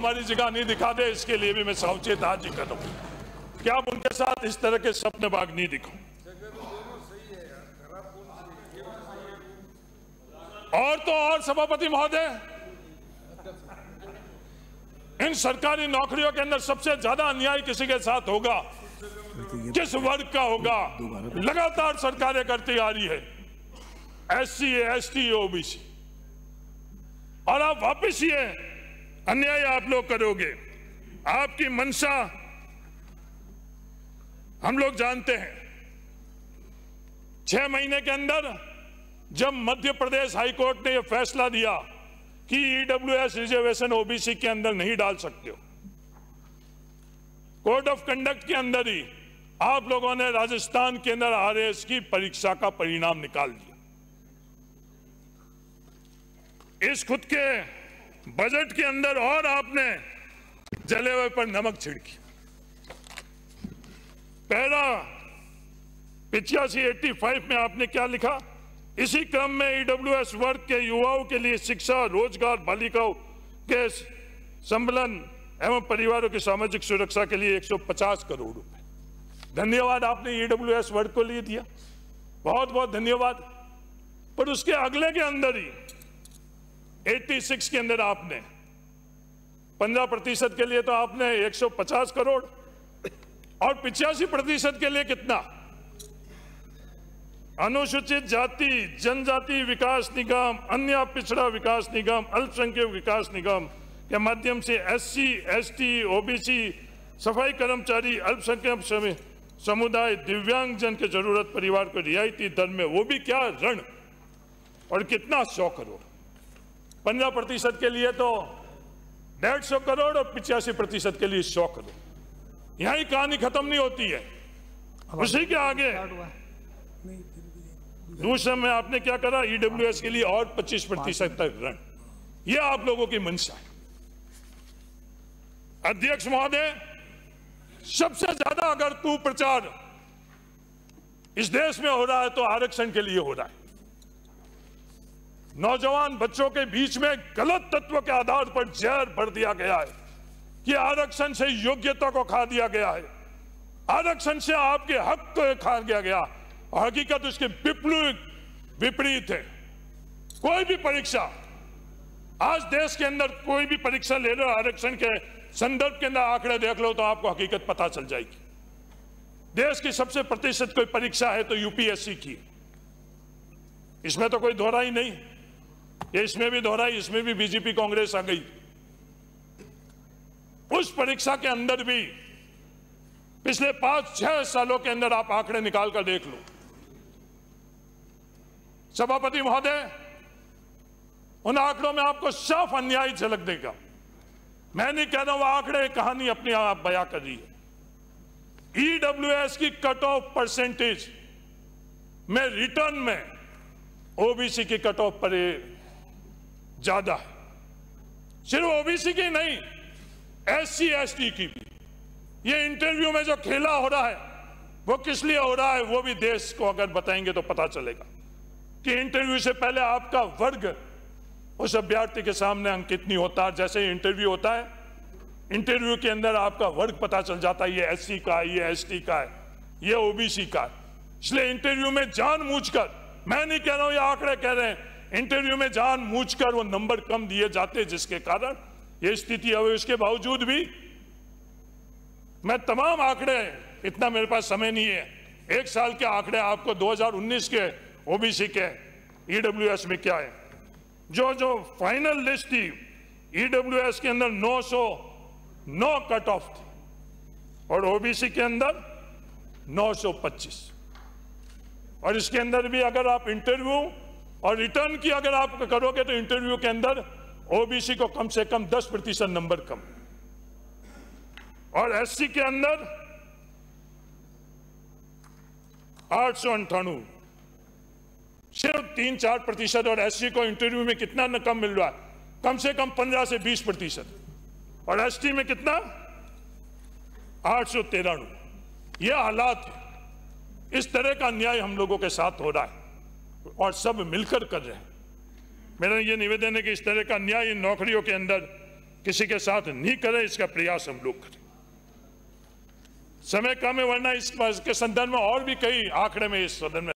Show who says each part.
Speaker 1: हमारी जगह नहीं दिखा दे इसके लिए भी मैं सावचेत आज ही कर क्या आप उनके साथ इस तरह के सपने बाग नहीं दिखो और तो और सभापति महोदय इन सरकारी नौकरियों के अंदर सबसे ज्यादा अन्याय किसी के साथ होगा किस वर्ग का होगा लगातार सरकारें करती आ रही है S C S T OBC और आप वापिस ये अन्याय आप लोग करोगे आपकी मंशा हम लोग जानते हैं छह महीने के अंदर जब मध्य प्रदेश हाईकोर्ट ने यह फैसला दिया कि एस e रिजर्वेशन ओबीसी के अंदर नहीं डाल सकते हो कोड ऑफ कंडक्ट के अंदर ही आप लोगों ने राजस्थान के अंदर आर की परीक्षा का परिणाम निकाल दिया इस खुद के बजट के अंदर और आपने जले हुए पर नमक छिड़की पहला पिचासी एट्टी फाइव में आपने क्या लिखा इसी क्रम में ईडब्ल्यूएस e वर्ग के युवाओं के लिए शिक्षा रोजगार बालिकाओं के संबलन एवं परिवारों की सामाजिक सुरक्षा के लिए 150 करोड़ रुपए धन्यवाद आपने ईडब्ल्यूएस e वर्ग को लिए दिया बहुत बहुत धन्यवाद पर उसके अगले के अंदर ही 86 के अंदर आपने 15 प्रतिशत के लिए तो आपने 150 करोड़ और पिचासी प्रतिशत के लिए कितना अनुसूचित जाति जनजाति विकास निगम अन्य पिछड़ा विकास निगम अल्पसंख्यक विकास निगम के माध्यम से एससी, एसटी, ओबीसी, सफाई कर्मचारी अल्पसंख्यक समुदाय दिव्यांग जन के जरूरत परिवार को रियायती धर्म में वो भी क्या ऋण और कितना सौ करोड़ पंद्रह प्रतिशत के लिए तो डेढ़ सौ करोड़ और पिचासी प्रतिशत के लिए सौ करोड़ यहां कहानी खत्म नहीं होती है उसी के आगे दूसरे में आपने क्या करा ईडब्ल्यू e के लिए और 25 प्रतिशत तक ऋण यह आप लोगों की मंशा है अध्यक्ष महोदय सबसे ज्यादा अगर तू प्रचार इस देश में हो रहा है तो आरक्षण के लिए हो रहा है नौजवान बच्चों के बीच में गलत तत्व के आधार पर जहर भर दिया गया है कि आरक्षण से योग्यता को खा दिया गया है आरक्षण से आपके हक को तो खा दिया गया और हकीकत उसके विपरीत विपरीत है कोई भी परीक्षा आज देश के अंदर कोई भी परीक्षा ले लो आरक्षण के संदर्भ के अंदर आंकड़े देख लो तो आपको हकीकत पता चल जाएगी देश की सबसे प्रतिशत कोई परीक्षा है तो यूपीएससी की इसमें तो कोई दोहरा ही नहीं इसमें भी दोहराई इसमें भी बीजेपी कांग्रेस आ गई उस परीक्षा के अंदर भी पिछले पांच छह सालों के अंदर आप आंकड़े निकाल कर देख लो सभापति महोदय उन आंकड़ों में आपको साफ अन्याय झलक देगा मैं नहीं कह रहा हूं आंकड़े कहानी अपने आप बया कर रही है ईडब्ल्यूएस e की कट ऑफ परसेंटेज में रिटर्न में ओबीसी की कट ऑफ पर ज्यादा है सिर्फ ओबीसी की नहीं एस सी की भी ये इंटरव्यू में जो खेला हो रहा है वो किस लिए हो रहा है वो भी देश को अगर बताएंगे तो पता चलेगा कि इंटरव्यू से पहले आपका वर्ग उस अभ्यर्थी के सामने अंकित नहीं होता जैसे इंटरव्यू होता है इंटरव्यू के अंदर आपका वर्ग पता चल जाता है ये एस का है ये एस का है ये ओबीसी का है इसलिए इंटरव्यू में जान कर मैं नहीं कह रहा हूं ये आंकड़े कह रहे हैं इंटरव्यू में जान मूझ कर वो नंबर कम दिए जाते जिसके कारण ये स्थिति है उसके बावजूद भी मैं तमाम आंकड़े इतना मेरे पास समय नहीं है एक साल के आंकड़े आपको 2019 के ओबीसी के ईडब्ल्यूएस में क्या है जो जो फाइनल लिस्ट थी ईडब्ल्यूएस के अंदर 909 कट ऑफ थी और ओबीसी के अंदर 925 और इसके अंदर भी अगर आप इंटरव्यू और रिटर्न की अगर आप करोगे तो इंटरव्यू के अंदर ओबीसी को कम से कम 10 प्रतिशत नंबर कम और एससी के अंदर आठ सौ अंठानु सिर्फ तीन चार प्रतिशत और एससी को इंटरव्यू में कितना न कम मिल रहा है कम से कम पंद्रह से बीस प्रतिशत और एसटी में कितना आठ सौ तेरानु यह हालात है इस तरह का अन्याय हम लोगों के साथ हो रहा है और सब मिलकर कर रहे हैं मेरा ये निवेदन है कि इस तरह का न्याय इन नौकरियों के अंदर किसी के साथ नहीं करें इसका प्रयास हम लोग करें समय कम है वरना इस के संदर्भ में और भी कई आंकड़े में इस सदन में